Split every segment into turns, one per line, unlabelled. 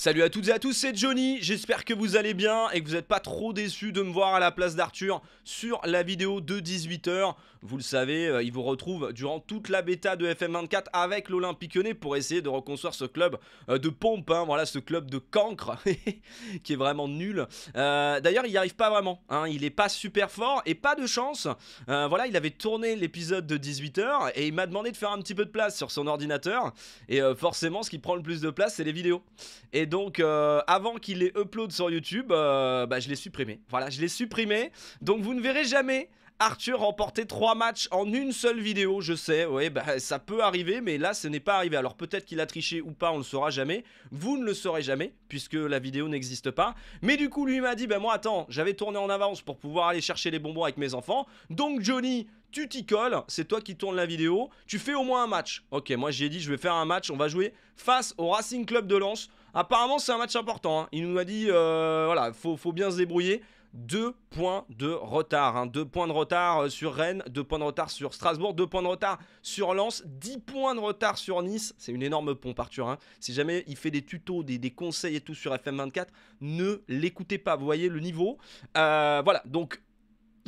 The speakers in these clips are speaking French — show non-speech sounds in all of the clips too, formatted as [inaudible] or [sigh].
Salut à toutes et à tous, c'est Johnny, j'espère que vous allez bien et que vous n'êtes pas trop déçus de me voir à la place d'Arthur sur la vidéo de 18h. Vous le savez, euh, il vous retrouve durant toute la bêta de FM24 avec l'Olympique Lyonnais pour essayer de reconstruire ce club euh, de pompe, hein. voilà ce club de cancre [laughs] qui est vraiment nul. Euh, d'ailleurs, il n'y arrive pas vraiment, hein. il n'est pas super fort et pas de chance. voilà, il avait tourné l'épisode de 18h et il m'a demandé de faire un petit peu de place sur son ordinateur et forcément, ce qui prend le plus de place, c'est les vidéos. Et donc euh, avant qu'il les upload sur YouTube, euh, bah, je l'ai supprimé. Voilà, je l'ai supprimé. Donc vous ne verrez jamais Arthur remporter trois matchs en une seule vidéo, je sais, oui, bah, ça peut arriver, mais là, ce n'est pas arrivé. Alors peut-être qu'il a triché ou pas, on ne le saura jamais. Vous ne le saurez jamais, puisque la vidéo n'existe pas. Mais du coup, lui m'a dit, ben moi, attends, j'avais tourné en avance pour pouvoir aller chercher les bonbons avec mes enfants. Donc Johnny, tu t'y colles, c'est toi qui tournes la vidéo, tu fais au moins un match. Ok, moi j'ai dit je vais faire un match, on va jouer face au Racing Club de Lens. Apparemment, c'est un match important. Hein. Il nous a dit, euh, voilà, faut, bien se débrouiller. Deux points de retard. Hein. Deux points de retard euh, sur Rennes, deux points de retard sur Strasbourg, deux points de retard sur Lens, 10 points de retard sur Nice. C'est une énorme pompe, Arthur. Hein. Si jamais il fait des tutos, des, conseils et tout sur FM24, ne l'écoutez pas. Vous voyez le niveau. Euh, voilà, donc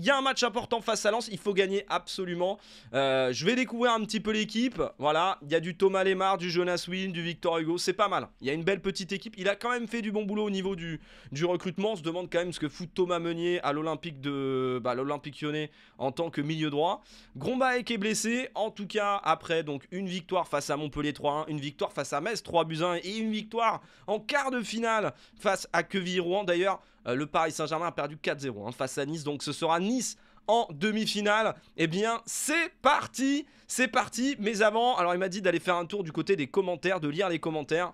il y a un match important face à Lens, il faut gagner absolument. Euh, je vais découvrir un petit peu l'équipe. Voilà, il y a du Thomas Lemar, du Jonas Wynn, du Victor Hugo, c'est pas mal. Il y a une belle petite équipe. Il a quand même fait du bon boulot au niveau du, du recrutement. On se demande quand même ce que fout Thomas Meunier à l'Olympique de bah, l'Olympique Lyonnais en tant que milieu droit. Grombaek est blessé. En tout cas, après donc une victoire face à Montpellier 3-1, une victoire face à Metz 3 1 et une victoire en quart de finale face à queville Rouen. D'ailleurs, euh, le Paris Saint-Germain a perdu 4-0 hein, face à Nice, donc ce sera Nice en demi-finale. Eh bien, c'est parti, c'est parti. Mais avant, alors il m'a dit d'aller faire un tour du côté des commentaires, de lire les commentaires.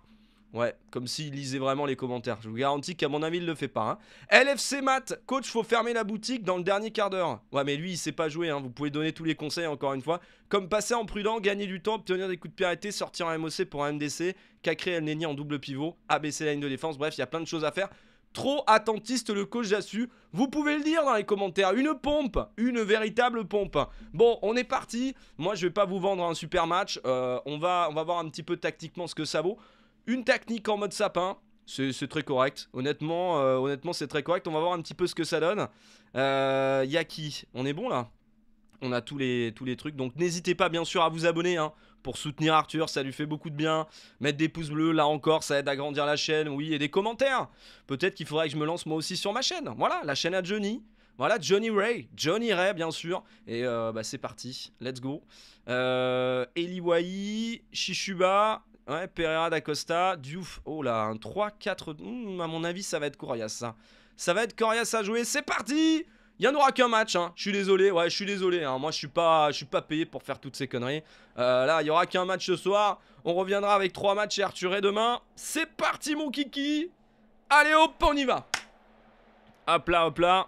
Ouais, comme s'il lisait vraiment les commentaires. Je vous garantis qu'à mon avis, il ne le fait pas. Hein. LFC Mat, coach, faut fermer la boutique dans le dernier quart d'heure. Ouais, mais lui, il sait pas jouer. Hein. Vous pouvez donner tous les conseils, encore une fois. Comme passer en prudent, gagner du temps, obtenir des coups de pied sortir en MOC pour un MDC, créer El Neni en double pivot, abaisser la ligne de défense. Bref, il y a plein de choses à faire. Trop attentiste le coach Jassu. Vous pouvez le dire dans les commentaires. Une pompe, une véritable pompe. Bon, on est parti. Moi, je vais pas vous vendre un super match. Euh, on, va, on va voir un petit peu tactiquement ce que ça vaut. Une technique en mode sapin. C'est très correct. Honnêtement, euh, honnêtement c'est très correct. On va voir un petit peu ce que ça donne. Euh, Yaki, on est bon là on a tous les, tous les trucs. Donc n'hésitez pas bien sûr à vous abonner. Hein pour soutenir Arthur, ça lui fait beaucoup de bien. Mettre des pouces bleus, là encore, ça aide à grandir la chaîne, oui, et des commentaires. Peut-être qu'il faudrait que je me lance moi aussi sur ma chaîne. Voilà, la chaîne à Johnny. Voilà, Johnny Ray. Johnny Ray, bien sûr. Et euh, bah, c'est parti. Let's go. Euh, Wai, Shishuba, ouais, Pereira d'Acosta, Diouf. Oh là, un 3-4. Hmm, à mon avis, ça va être coriace, ça. Ça va être coriace à jouer. C'est parti il n'y en aura qu'un match, hein. je suis désolé, ouais, je suis désolé, hein. moi je suis pas, je suis pas payé pour faire toutes ces conneries. Euh, là, il n'y aura qu'un match ce soir, on reviendra avec trois matchs et Arthur demain. C'est parti mon kiki Allez hop, on y va Hop là, hop là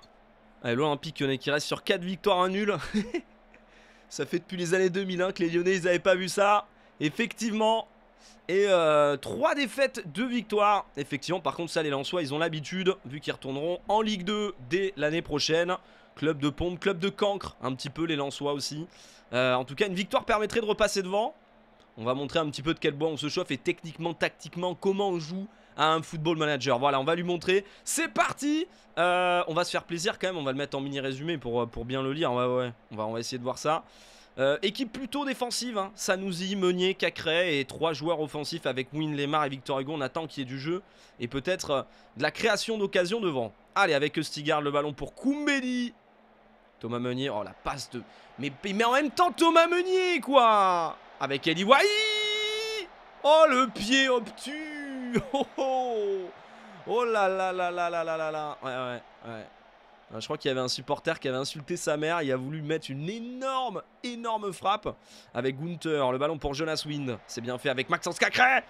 Allez, l'Olympique Lyonnais qui reste sur 4 victoires, 1 nul. [laughs] ça fait depuis les années 2001 hein, que les Lyonnais, ils n'avaient pas vu ça. Effectivement, et 3 euh, défaites, 2 victoires. Effectivement, par contre, ça, les Lensois, ils ont l'habitude, vu qu'ils retourneront en Ligue 2 dès l'année prochaine. Club de pompe, club de cancre, un petit peu, les Lensois aussi. Euh, en tout cas, une victoire permettrait de repasser devant. On va montrer un petit peu de quel bois on se chauffe et techniquement, tactiquement, comment on joue à un football manager. Voilà, on va lui montrer. C'est parti euh, On va se faire plaisir quand même, on va le mettre en mini-résumé pour, pour bien le lire. on va, on va essayer de voir ça. Euh, équipe plutôt défensive, hein. Sanusi, Meunier, Cacré et trois joueurs offensifs avec Win Lemar et Victor Hugo. On attend qu'il y ait du jeu et peut-être euh, de la création d'occasion devant. Allez, avec Stigard, le ballon pour Kumbeli. Thomas Meunier, oh la passe de... Mais, mais en même temps, Thomas Meunier, quoi Avec Ellie Oh, le pied obtus [laughs] oh, oh. oh, là là là là là là là là Ouais, ouais, ouais. Euh, je crois qu'il y avait un supporter qui avait insulté sa mère. Il a voulu mettre une énorme, énorme frappe avec Gunther. Le ballon pour Jonas Wind. C'est bien fait avec Maxence Cacré.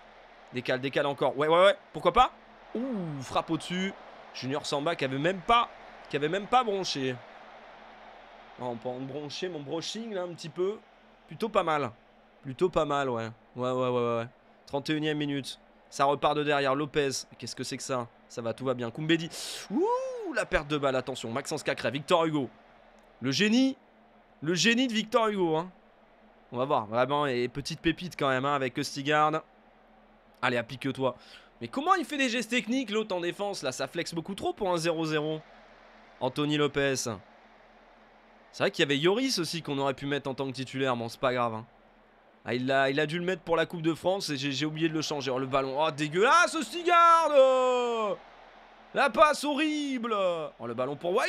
Décale, décale encore. Ouais, ouais, ouais. Pourquoi pas Ouh, frappe au-dessus. Junior Samba qui avait même pas, qui avait même pas bronché. on peut en broncher mon brushing là un petit peu. Plutôt pas mal. Plutôt pas mal, ouais. Ouais, ouais, ouais, ouais. 31 e minute. Ça repart de derrière. Lopez. Qu'est-ce que c'est que ça Ça va, tout va bien. Koumbedi. Ouh la perte de balle, attention. Maxence Cacré, Victor Hugo. Le génie. Le génie de Victor Hugo. Hein. On va voir, vraiment. Et petite pépite quand même hein, avec Stigard. Allez, applique-toi. Mais comment il fait des gestes techniques, l'autre en défense Là, ça flexe beaucoup trop pour un 0-0. Anthony Lopez. C'est vrai qu'il y avait Yoris aussi qu'on aurait pu mettre en tant que titulaire, mais c'est pas grave. Hein. Ah, il, a, dû le mettre pour la Coupe de France et j'ai oublié de le changer. Oh, le ballon. Oh, dégueulasse, Stigard oh la passe horrible Oh, le ballon pour Wai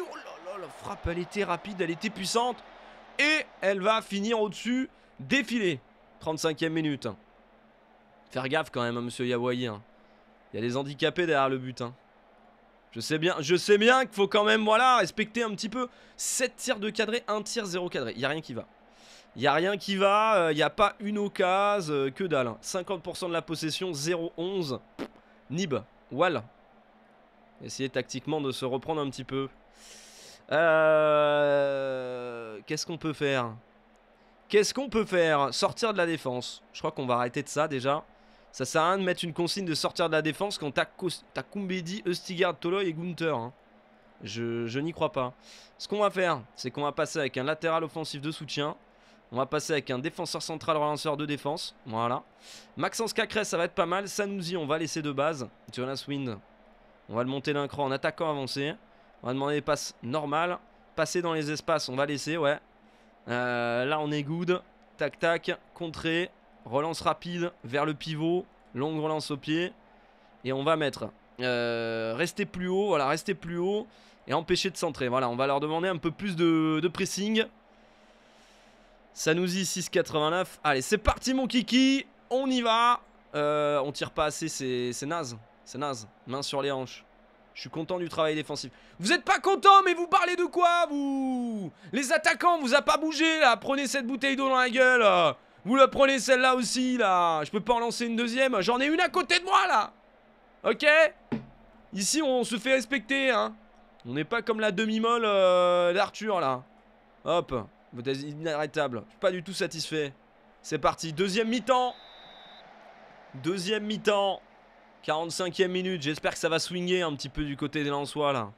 Oh là là, la frappe, elle était rapide, elle était puissante. Et elle va finir au-dessus, défilé. 35e minute. Faire gaffe quand même, à hein, monsieur Yawaï. Hein. Il y a des handicapés derrière le but. Hein. Je sais bien, je sais bien qu'il faut quand même, voilà, respecter un petit peu. 7 tirs de cadré, 1 tir, 0 cadré. Il n'y a rien qui va. Il n'y a rien qui va, il euh, n'y a pas une occasion, euh, que dalle. 50% de la possession, 0-11. Nib, Wall, Essayer tactiquement de se reprendre un petit peu. Euh, qu'est-ce qu'on peut faire Qu'est-ce qu'on peut faire Sortir de la défense. Je crois qu'on va arrêter de ça déjà. Ça sert à rien de mettre une consigne de sortir de la défense quand t'as Kumbedi, Eustigard, Toloy et Gunther. Hein. Je, je n'y crois pas. Ce qu'on va faire, c'est qu'on va passer avec un latéral offensif de soutien. On va passer avec un défenseur central relanceur de défense. Voilà. Maxence Cacré, ça va être pas mal. Sanusi, on va laisser de base. Jonas Wind, on va le monter d'un cran en attaquant avancé. On va demander des passes normales. Passer dans les espaces, on va laisser, ouais. Euh, là, on est good. Tac, tac. Contrer. Relance rapide vers le pivot. Longue relance au pied. Et on va mettre. Euh, rester plus haut, voilà, rester plus haut. Et empêcher de centrer. Voilà, on va leur demander un peu plus de, de pressing. 6 6,89. Allez, c'est parti, mon kiki. On y va. Euh, on tire pas assez, c'est naze. C'est naze. Main sur les hanches. Je suis content du travail défensif. Vous êtes pas content, mais vous parlez de quoi, vous Les attaquants, vous a pas bougé, là. Prenez cette bouteille d'eau dans la gueule. Vous la prenez, celle-là aussi, là. Je peux pas en lancer une deuxième. J'en ai une à côté de moi, là. Ok Ici, on se fait respecter, hein. On n'est pas comme la demi-molle euh, d'Arthur, là. Hop. Vous êtes inarrêtable. Je suis pas du tout satisfait. C'est parti. Deuxième mi-temps. Deuxième mi-temps. 45e minute, j'espère que ça va swinguer un petit peu du côté des Lensois là.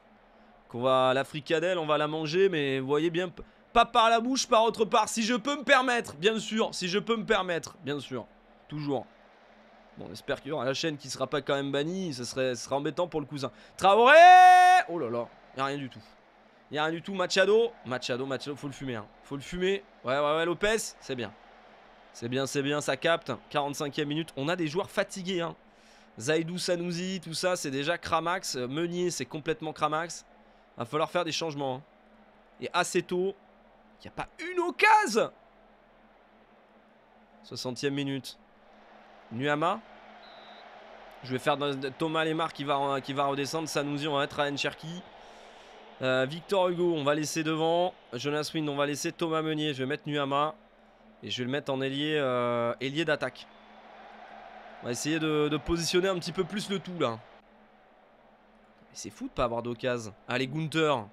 Qu'on va la fricadelle, on va la manger, mais vous voyez bien, pas par la bouche, par autre part, si je peux me permettre, bien sûr, si je peux me permettre, bien sûr, toujours. Bon, j'espère qu'il y aura la chaîne qui sera pas quand même bannie, ce serait, sera embêtant pour le cousin. Traoré Oh là là, y a rien du tout. Y a rien du tout, Machado, Machado, Machado, faut le fumer, hein. faut le fumer. Ouais, ouais, ouais, Lopez, c'est bien. C'est bien, c'est bien, ça capte. 45e minute, on a des joueurs fatigués, hein. Zaidou Sanouzi, tout ça, c'est déjà Kramax Meunier, c'est complètement Kramax va falloir faire des changements. Hein. Et assez tôt, il n'y a pas une occasion 60e minute. Nuama. Je vais faire Thomas Lemar qui va, qui va redescendre. Sanouzi, on va être à Encherky euh, Victor Hugo, on va laisser devant. Jonas Wynn on va laisser Thomas Meunier. Je vais mettre Nuama. Et je vais le mettre en ailier euh, d'attaque. On va essayer de, positionner un petit peu plus le tout là. C'est fou de pas avoir d'occasion. Allez Gunther.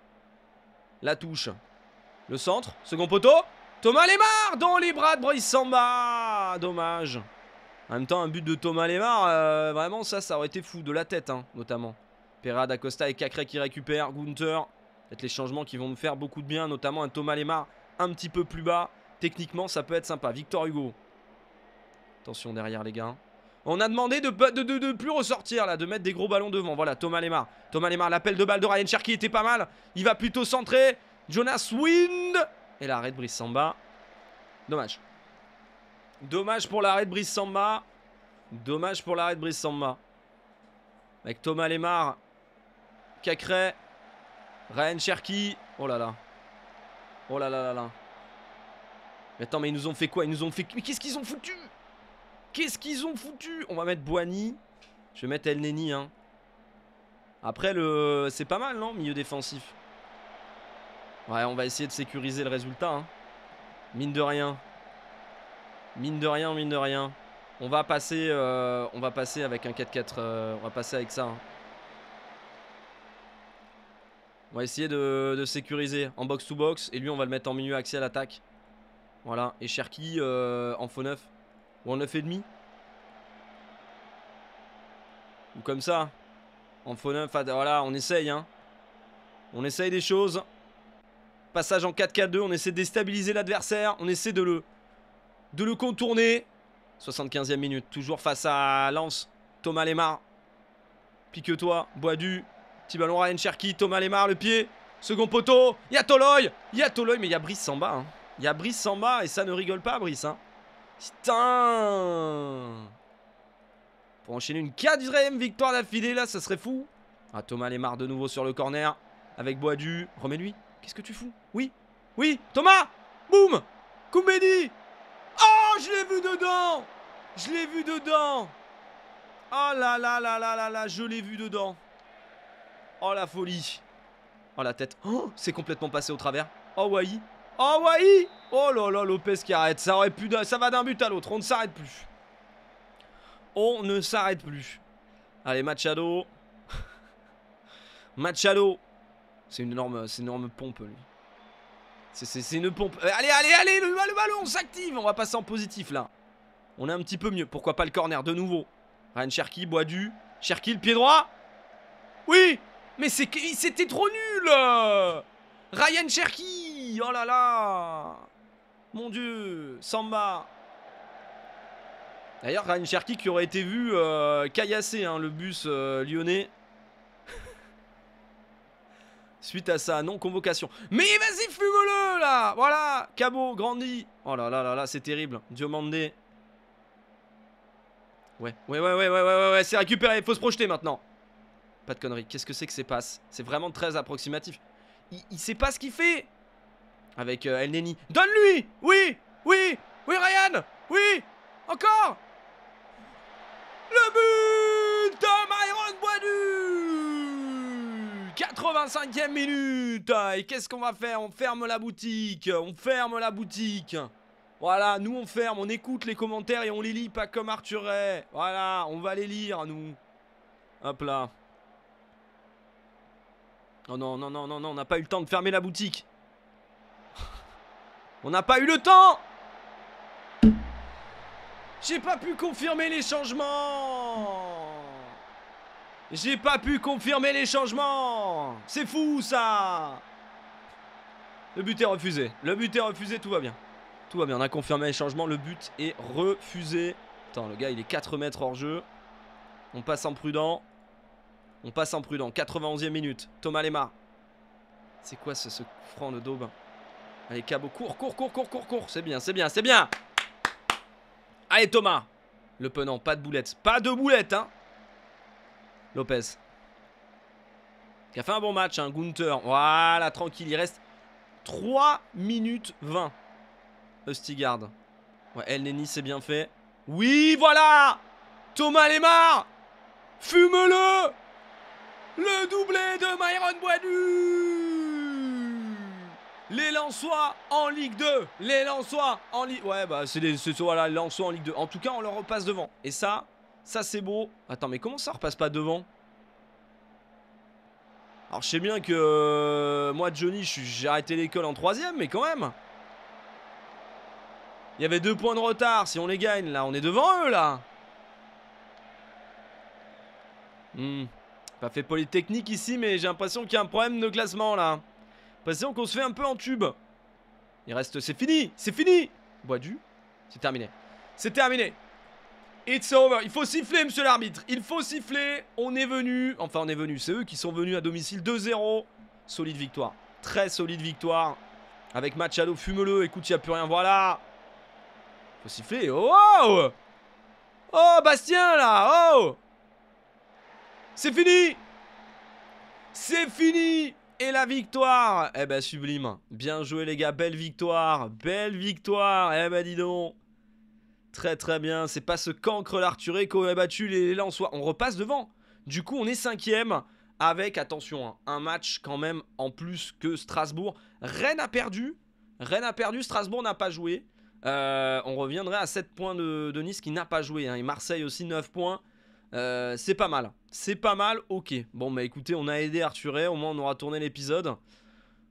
La touche. Le centre. Second poteau. Thomas Lemar dans les bras de Brice Samba. Dommage. En même temps, un but de Thomas Lemar, euh, vraiment ça, ça aurait été fou. De la tête hein, notamment. Perra d'Acosta et Cacré qui récupèrent. Gunther. Peut-être les changements qui vont me faire beaucoup de bien, notamment un Thomas Lemar un petit peu plus bas. Techniquement, ça peut être sympa. Victor Hugo. Attention derrière les gars. On a demandé de, de, plus ressortir là, de mettre des gros ballons devant. Voilà, Thomas Lemar. Thomas Lemar, l'appel de balle de Ryan Cherky était pas mal. Il va plutôt centrer. Jonas Wind. Et l'arrêt de Brice Samba. Dommage. Dommage pour l'arrêt de Brice Samba. Dommage pour l'arrêt de Brice Samba. Avec Thomas Lemar. Cacré. Ryan Cherky. Oh là là. Oh là là là là. Mais attends, mais ils nous ont fait quoi Ils nous ont fait. Mais qu'est-ce qu'ils ont foutu Qu'est-ce qu'ils ont foutu On va mettre Boigny. Je vais mettre El Neni. Hein. Après, le... c'est pas mal, non Milieu défensif. Ouais, on va essayer de sécuriser le résultat. Hein. Mine de rien. Mine de rien, mine de rien. On va passer, euh, on va passer avec un 4-4. Euh, on va passer avec ça. Hein. On va essayer de, sécuriser en box-to-box. et lui, on va le mettre en milieu axé à l'attaque. Voilà. Et Cherki euh, en faux neuf. Ou en 9,5 Ou comme ça hein. En faux 9, hein, voilà, on essaye. Hein. On essaye des choses. Passage en 4-4-2, on essaie de déstabiliser l'adversaire. On essaie de le, de le contourner. 75e minute, toujours face à Lance Thomas Lemar. Pique-toi, du. Petit ballon Ryan Cherki, Thomas Lemar, le pied. Second poteau, il y a Toloy, il y a Toloy, mais il y a Brice Samba. Hein. Il y a Brice Samba et ça ne rigole pas, Brice. Hein. Putain Pour enchaîner une quatrième victoire d'affilée, là, ça serait fou. Ah, Thomas marre de nouveau sur le corner. Avec Boadu. Remets-lui. Qu'est-ce que tu fous Oui Oui Thomas Boum Koumbedi Oh, je l'ai vu dedans Je l'ai vu dedans Oh là là là là là là, je l'ai vu dedans. Oh la folie. Oh la tête. Oh, c'est complètement passé au travers. Oh Waï Oh Oh là là, Lopez qui arrête. Ça, aurait pu, ça va d'un but à l'autre. On ne s'arrête plus. On ne s'arrête plus. Allez, Machado. [laughs] Machado. C'est une énorme, une énorme pompe, lui. C'est une pompe. Euh, allez, allez, allez, le, ballon, on s'active. On va passer en positif, là. On est un petit peu mieux. Pourquoi pas le corner, de nouveau. Ryan Cherki, du. Cherki, le pied droit. Oui Mais c'était trop nul Ryan Cherki Oh là là mon Dieu, Samba. D'ailleurs, Ryan Cherki qui aurait été vu euh, hein, le bus euh, lyonnais. [laughs] Suite à sa non-convocation. Mais vas-y, fume-le là Voilà Cabot, grandi Oh là là là là, c'est terrible. Diomandé. Ouais, ouais, ouais, ouais, ouais, ouais, ouais, ouais. c'est récupéré, il faut se projeter maintenant. Pas de conneries, qu'est-ce que c'est que c'est passe C'est vraiment très approximatif. Il, il sait pas ce qu'il fait avec euh, El Neni. Donne-lui Oui Oui Oui, Ryan Oui Encore Le but de Myron Boidu 85e minute Et qu'est-ce qu'on va faire On ferme la boutique On ferme la boutique voilà, nous on ferme, on écoute les commentaires et on les lit pas comme Arthur Voilà, on va les lire nous. Hop là. Oh non, non, non, non, non, on n'a pas eu le temps de fermer la boutique. On n'a pas eu le temps J'ai pas pu confirmer les changements J'ai pas pu confirmer les changements C'est fou ça Le but est refusé. Le but est refusé, tout va bien. Tout va bien, on a confirmé les changements, le but est refusé. Attends, le gars il est 4 mètres hors jeu. On passe en prudent. On passe en prudent. 91e minute. Thomas Lemar. C'est quoi ce, ce franc de daube hein Allez, Cabo, cours, cours, cours, cours, cours, cours. C'est bien, c'est bien, c'est bien. Allez, Thomas. Le penant, pas de boulettes. Pas de boulettes, hein. Lopez. Qui a fait un bon match, hein, Gunther. Voilà, tranquille. Il reste 3 minutes 20. Ostigard. Ouais, El c'est bien fait. Oui, voilà Thomas Lemar Fume-le Le doublé de Myron du les Lensois en Ligue 2. Les Lensois en Ligue. Ouais, bah, c'est les voilà, les Lensois en Ligue 2. En tout cas, on leur repasse devant. Et ça, ça, c'est beau. Attends, mais comment ça repasse pas devant Alors, je sais bien que. Euh, moi, Johnny, j'ai arrêté l'école en troisième, mais quand même. Il y avait deux points de retard. Si on les gagne, là, on est devant eux, là. Hmm. Pas fait polytechnique ici, mais j'ai l'impression qu'il y a un problème de classement, là. Passons qu'on se fait un peu en tube. Il reste... C'est fini C'est fini Bois du. c'est terminé. C'est terminé It's over. Il faut siffler, monsieur l'arbitre. Il faut siffler. On est venu. Enfin, on est venu. C'est eux qui sont venus à domicile 2-0. Solide victoire. Très solide victoire. Avec Machado, fume-le. Écoute, il n'y a plus rien. Voilà. Faut siffler. Oh Oh, Bastien, là Oh C'est fini C'est fini et la victoire Eh ben sublime Bien joué les gars, belle victoire Belle victoire Eh ben dis donc Très très bien, c'est pas ce cancre qu'on a battu les Lensois. On repasse devant Du coup on est cinquième avec, attention, hein, un match quand même en plus que Strasbourg. Rennes a perdu, Rennes a perdu, Strasbourg n'a pas joué. Euh, on reviendrait à 7 points de, Nice qui n'a pas joué. Hein. et Marseille aussi 9 points. Euh, c'est pas mal. C'est pas mal, ok. Bon, bah écoutez, on a aidé Arthuré, au moins on aura tourné l'épisode.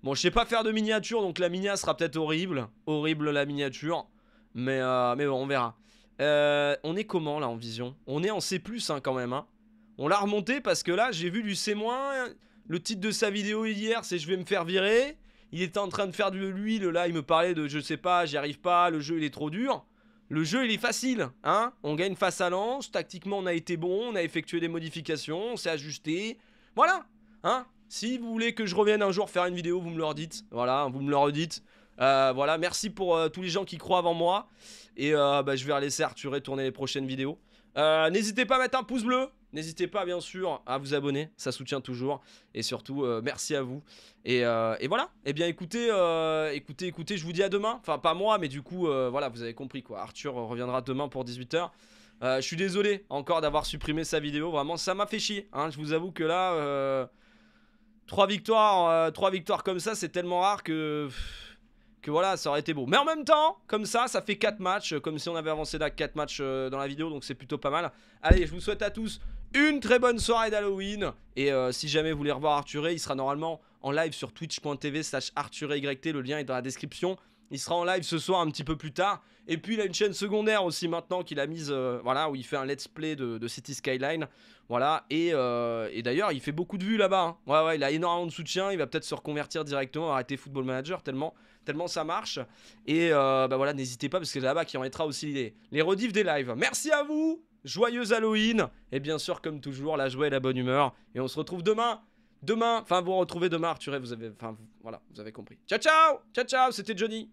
Bon, je sais pas faire de miniature, donc la minia sera peut-être horrible. Horrible la miniature. Mais, euh, mais bon, on verra. Euh, on est comment là en vision On est en C, hein, quand même. Hein. On l'a remonté parce que là, j'ai vu du C-. Le titre de sa vidéo hier, c'est Je vais me faire virer. Il était en train de faire de l'huile là, il me parlait de je sais pas, j'y arrive pas, le jeu il est trop dur. Le jeu, il est facile, hein On gagne face à l'ange, tactiquement, on a été bon, on a effectué des modifications, on s'est ajusté. Voilà, hein Si vous voulez que je revienne un jour faire une vidéo, vous me le redites. Voilà, vous me le redites. Euh, voilà, merci pour euh, tous les gens qui croient avant moi. Et euh, bah, je vais laisser Arthur et tourner les prochaines vidéos. N'hésitez pas à mettre un pouce bleu N'hésitez pas, bien sûr, à vous abonner. Ça soutient toujours. Et surtout, euh, merci à vous. Euh, et, voilà. Eh bien, écoutez, euh, écoutez, écoutez, je vous dis à demain. Enfin, pas moi, mais du coup, voilà, vous avez compris quoi. Arthur reviendra demain pour 18h. je suis désolé encore d'avoir supprimé sa vidéo. Vraiment, ça m'a fait chier. Hein. Je vous avoue que là, trois victoires, trois victoires comme ça, c'est tellement rare que que voilà, ça aurait été beau. Mais en même temps, comme ça, ça fait 4 matchs, comme si on avait avancé là 4 matchs dans la vidéo, donc c'est plutôt pas mal. Allez, je vous souhaite à tous une très bonne soirée d'Halloween. Et euh, si jamais vous voulez revoir Arthuré, il sera normalement en live sur twitch.tv slash ArthuréYT, Le lien est dans la description. Il sera en live ce soir un petit peu plus tard. Et puis il a une chaîne secondaire aussi maintenant qu'il a mise, euh, voilà, où il fait un let's play de, City Skyline. Voilà, euh, et, d'ailleurs il fait beaucoup de vues là-bas. Hein. Ouais, ouais, il a énormément de soutien. Il va peut-être se reconvertir directement, arrêter Football Manager, tellement, tellement ça marche. Et ben voilà, n'hésitez pas parce que c'est là-bas qui en mettra aussi les, les rediffs des lives. Merci à vous! joyeuse Halloween. Et bien sûr, comme toujours, la joie et la bonne humeur. Et on se retrouve demain. Demain, enfin, vous retrouvez demain, Arthur. Vous avez, enfin, voilà, vous avez compris. Ciao, ciao, ciao, ciao. C'était Johnny.